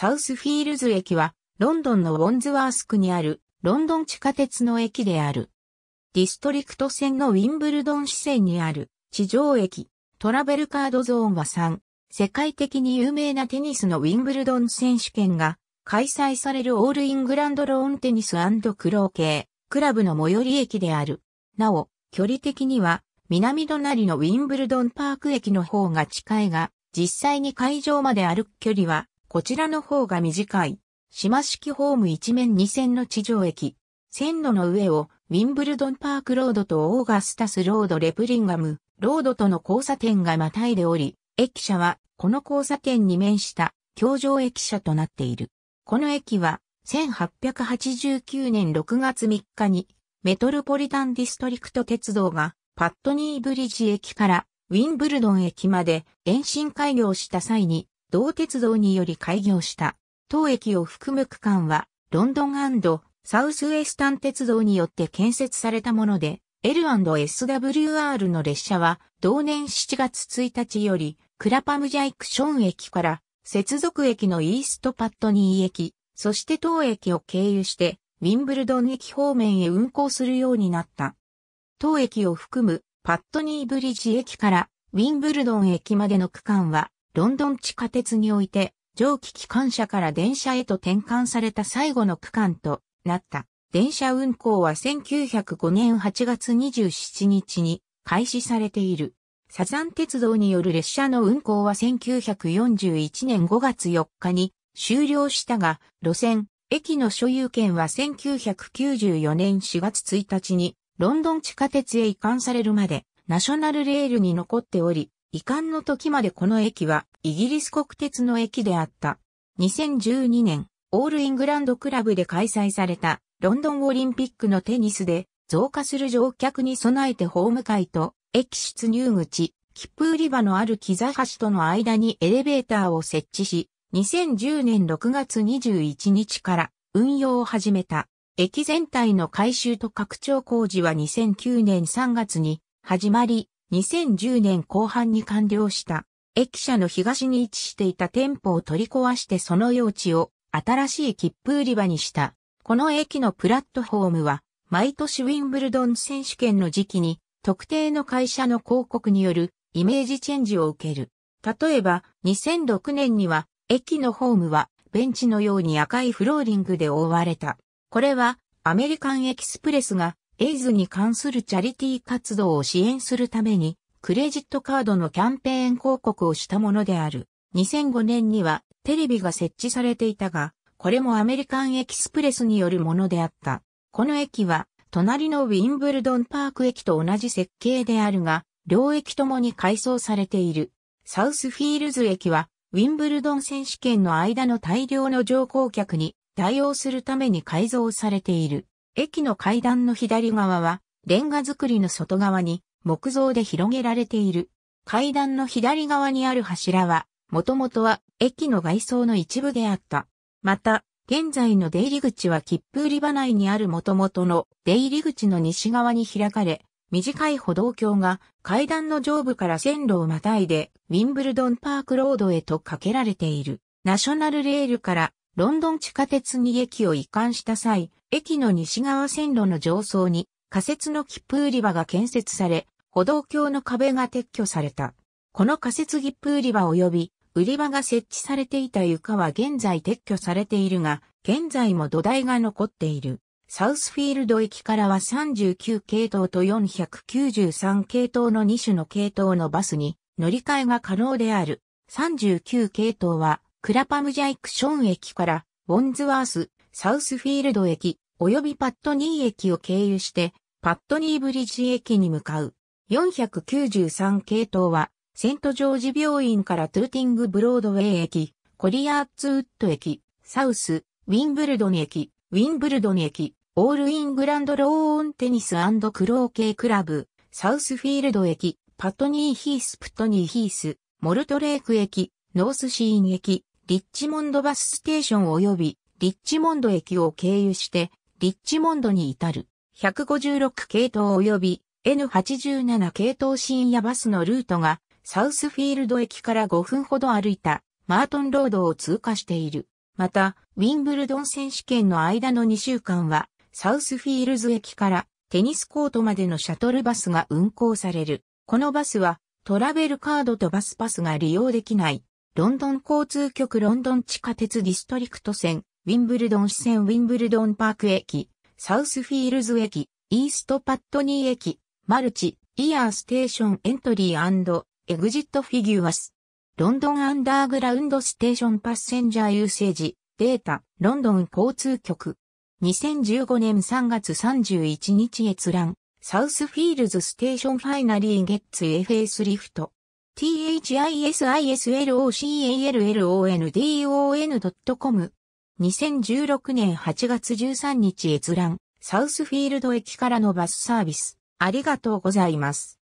サウスフィールズ駅は、ロンドンのウォンズワース区にある、ロンドン地下鉄の駅である。ディストリクト線のウィンブルドン支線にある、地上駅、トラベルカードゾーンは3、世界的に有名なテニスのウィンブルドン選手権が、開催されるオールイングランドローンテニスクロー系、クラブの最寄り駅である。なお、距離的には、南隣のウィンブルドンパーク駅の方が近いが、実際に会場まで歩く距離はこちらの方が短い。島式ホーム一面二線の地上駅。線路の上をウィンブルドンパークロードとオーガスタスロードレプリンガムロードとの交差点がまたいでおり、駅舎はこの交差点に面した橋上駅舎となっている。この駅は1889年6月3日にメトロポリタンディストリクト鉄道がパットニーブリッジ駅からウィンブルドン駅まで延伸開業した際に同鉄道により開業した。当駅を含む区間は、ロンドンサウスウェスタン鉄道によって建設されたもので、L&SWR の列車は、同年7月1日より、クラパムジャイクション駅から、接続駅のイーストパットニー駅、そして当駅を経由して、ウィンブルドン駅方面へ運行するようになった。当駅を含むパットニーブリッジ駅からウィンブルドン駅までの区間はロンドン地下鉄において、蒸気機関車から電車へと転換された最後の区間となった。電車運行は1905年8月27日に開始されている。サザン鉄道による列車の運行は1941年5月4日に終了したが、路線、駅の所有権は1994年4月1日にロンドン地下鉄へ移管されるまでナショナルレールに残っており、遺憾の時までこの駅はイギリス国鉄の駅であった。2012年、オールイングランドクラブで開催されたロンドンオリンピックのテニスで増加する乗客に備えてホーム会と駅出入口、切符売り場のある木座橋との間にエレベーターを設置し、2010年6月21日から運用を始めた。駅全体の改修と拡張工事は2009年3月に始まり、2010年後半に完了した。駅舎の東に位置していた店舗を取り壊してその用地を新しい切符売り場にした。この駅のプラットフォームは毎年ウィンブルドン選手権の時期に特定の会社の広告によるイメージチェンジを受ける。例えば2006年には駅のホームはベンチのように赤いフローリングで覆われた。これはアメリカンエキスプレスがエイズに関するチャリティー活動を支援するために、クレジットカードのキャンペーン広告をしたものである。2005年にはテレビが設置されていたが、これもアメリカンエキスプレスによるものであった。この駅は、隣のウィンブルドンパーク駅と同じ設計であるが、両駅ともに改装されている。サウスフィールズ駅は、ウィンブルドン選手権の間の大量の乗降客に対応するために改造されている。駅の階段の左側は、レンガ造りの外側に木造で広げられている。階段の左側にある柱は、もともとは駅の外装の一部であった。また、現在の出入り口は切符売り場内にあるもともとの出入り口の西側に開かれ、短い歩道橋が階段の上部から線路をまたいでウィンブルドンパークロードへと架けられている。ナショナルレールからロンドン地下鉄に駅を移管した際、駅の西側線路の上層に仮設の切符売り場が建設され、歩道橋の壁が撤去された。この仮設切符売り場及び売り場が設置されていた床は現在撤去されているが、現在も土台が残っている。サウスフィールド駅からは39系統と493系統の2種の系統のバスに乗り換えが可能である。39系統はクラパムジャイクション駅からウォンズワース、サウスフィールド駅、及びパットニー駅を経由して、パットニーブリッジ駅に向かう。493系統は、セントジョージ病院からトゥーティングブロードウェイ駅、コリアーツウッド駅、サウス、ウィンブルドン駅、ウィンブルドン駅、オールイングランドローンテニスクローケクラブ、サウスフィールド駅、パットニーヒースプトニーヒース、モルトレーク駅、ノースシーン駅、リッチモンドバスステーション及びリッチモンド駅を経由して、リッチモンドに至る156系統及び N87 系統深夜バスのルートがサウスフィールド駅から5分ほど歩いたマートンロードを通過している。また、ウィンブルドン選手権の間の2週間は、サウスフィールズ駅からテニスコートまでのシャトルバスが運行される。このバスはトラベルカードとバスパスが利用できないロンドン交通局ロンドン地下鉄ディストリクト線、ウィンブルドン支線ウィンブルドンパーク駅、サウスフィールズ駅、イーストパットニー駅、マルチ、イヤーステーションエントリーエグジットフィギュアス。ロンドンアンダーグラウンドステーションパッセンジャー優勢セージ、データ、ロンドン交通局。2015年3月31日閲覧、サウスフィールズステーションファイナリーゲッツ f スリフト。t h i s i s a l l o n d o n c o m 2016年8月13日閲覧、サウスフィールド駅からのバスサービス。ありがとうございます。